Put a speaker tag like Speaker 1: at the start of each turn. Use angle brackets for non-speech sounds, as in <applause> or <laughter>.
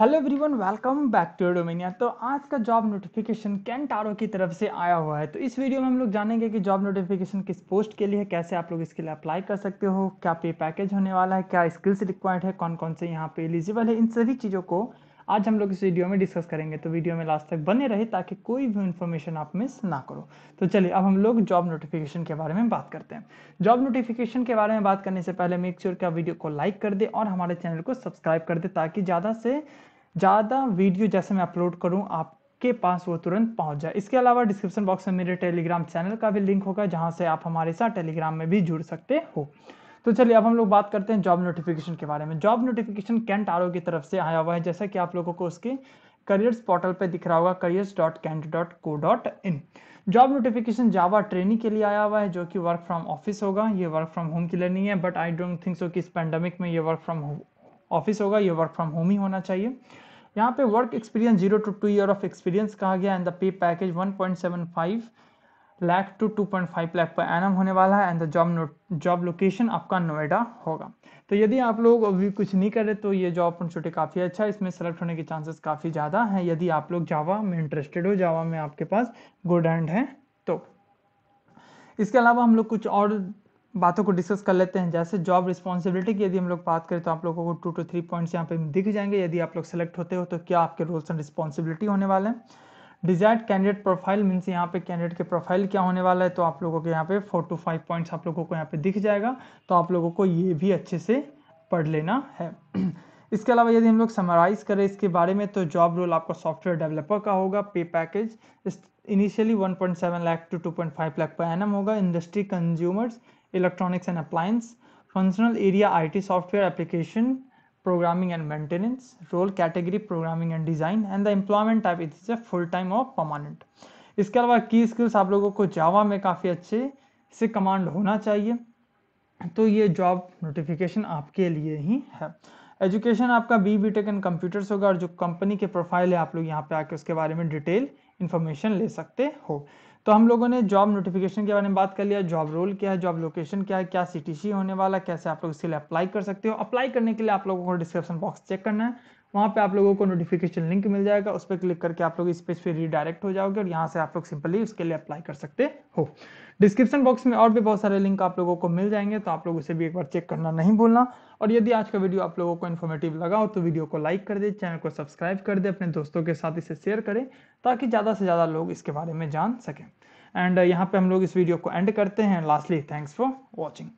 Speaker 1: hello everyone welcome back to डोमिनिया तो आज का जॉब नोटिफिकेशन कैंटारो की तरफ से आया हुआ है तो इस वीडियो में हम लोग जानेंगे कि जॉब नोटिफिकेशन किस पोस्ट के लिए है कैसे आप लोग इसके लिए अप्लाई कर सकते हो क्या पे पैकेज होने वाला है क्या स्किल्स रिक्वायर्ड है कौन कौन से यहाँ पे एलिजिबल है इन सभी चीज़ों को आज हम लोग इस वीडियो में डिस्कस करेंगे तो वीडियो में लास्ट तक बने रहे ताकि कोई भी इन्फॉर्मेशन आप मिस ना करो तो चलिए अब हम लोग जॉब नोटिफिकेशन के बारे में बात करते हैं जॉब नोटिफिकेशन के बारे में बात करने से पहले मेक श्योर क्या वीडियो को लाइक कर दे और हमारे चैनल को सब्सक्राइब कर दे ताकि ज़्यादा से ज़्यादा वीडियो जैसे मैं अपलोड करूँ आप के पास वो तुरंत पहुंच जाए इसके अलावा डिस्क्रिप्शन बॉक्स में मेरे टेलीग्राम चैनल का भी लिंक होगा जहां से आप हमारे साथ टेलीग्राम में भी जुड़ सकते हो तो चलिए अब हम लोग बात करते हैं जॉब नोटिफिकेशन के बारे में जॉब नोटिफिकेशन कैंट आर की तरफ से आया हुआ है जैसा कि आप लोगों को उसके करियर्स पोर्टल पे दिख रहा होगा careers dot cant dot co dot in job notification java training के लिए आया हुआ है जो कि वर्क फ्रॉम ऑफिस होगा ये वर्क फ्रॉम होम की लर्निंग है but I don't think so कि इस पैंडमिक में ये वर्क फ्रॉम ऑफिस होगा ये वर्क फ्रॉम होम ही होना चाहिए यहाँ पे work experience zero to two year of experience कहा गया and the pay package one point seven five lakh to five lakh per annum होने वाला है and the job job location आपका नोएडा होगा तो यदि आप लोग अभी कुछ नहीं कर रहे तो ये जॉब अपॉर्चुनिटी काफ़ी अच्छा है इसमें सेलेक्ट होने के चांसेस काफ़ी ज़्यादा हैं यदि आप लोग जावा में इंटरेस्टेड हो जावा में आपके पास गुड एंड है तो इसके अलावा हम लोग कुछ और बातों को डिस्कस कर लेते हैं जैसे जॉब रिस्पॉन्सिबिलिटी की यदि हम लोग बात करें तो आप लोगों को टू टू थ्री पॉइंट्स यहाँ पे दिख जाएंगे यदि आप लोग सेलेक्ट होते हो तो क्या आपके रोल्स एंड रिस्पॉन्सिबिलिटी होने वाले हैं डिजायर्ड कैंडिडेट प्रोफाइल मीन्स यहाँ पे कैंडिडेट के प्रोफाइल क्या होने वाला है तो आप लोगों के यहाँ पे फोर टू फाइव पॉइंट्स आप लोगों को यहाँ पे दिख जाएगा तो आप लोगों को ये भी अच्छे से पढ़ लेना है <clears throat> इसके अलावा यदि हम लोग समराइज करें इसके बारे में तो जॉब रोल आपका सॉफ्टवेयर डेवलपर का होगा pay package initially 1.7 lakh to 2.5 lakh per annum होगा industry consumers electronics and appliance functional area IT software application programming and maintenance role category programming and design and the employment type it is a full time or permanent इसके अलावा की skills आप लोगों को जावा में काफ़ी अच्छे से कमांड होना चाहिए तो ये जॉब नोटिफिकेशन आपके लिए ही है एजुकेशन आपका B B tech and computers होगा और जो कंपनी के प्रोफाइल है आप लोग यहाँ पे आके उसके बारे में डिटेल इन्फॉर्मेशन ले सकते हो तो हम लोगों ने जॉब नोटिफिकेशन के बारे में बात कर लिया जॉब रोल क्या है जॉब लोकेशन क्या है क्या सी होने वाला कैसे आप लोग इसके लिए अप्लाई कर सकते हो अप्लाई करने के लिए आप लोगों को डिस्क्रिप्शन बॉक्स चेक करना है वहाँ पे आप लोगों को नोटिफिकेशन लिंक मिल जाएगा उस पर क्लिक करके आप लोग इस पेज पे रीडायरेक्ट हो जाओगे और यहाँ से आप लोग सिंपली उसके लिए अप्लाई कर सकते हो डिस्क्रिप्शन बॉक्स में और भी बहुत सारे लिंक आप लोगों को मिल जाएंगे तो आप लोग उसे भी एक बार चेक करना नहीं भूलना और यदि आज का वीडियो आप लोगों को इन्फॉर्मेटिव लगा हो तो वीडियो को लाइक कर दे चैनल को सब्सक्राइब कर दे अपने दोस्तों के साथ इसे शेयर करें ताकि ज़्यादा ज़्यादा से ज़्यादा लोग इसके बारे में जान सकें एंड यहाँ पे हम लोग इस वीडियो को एंड करते हैं लास्टली थैंक्स फॉर वॉचिंग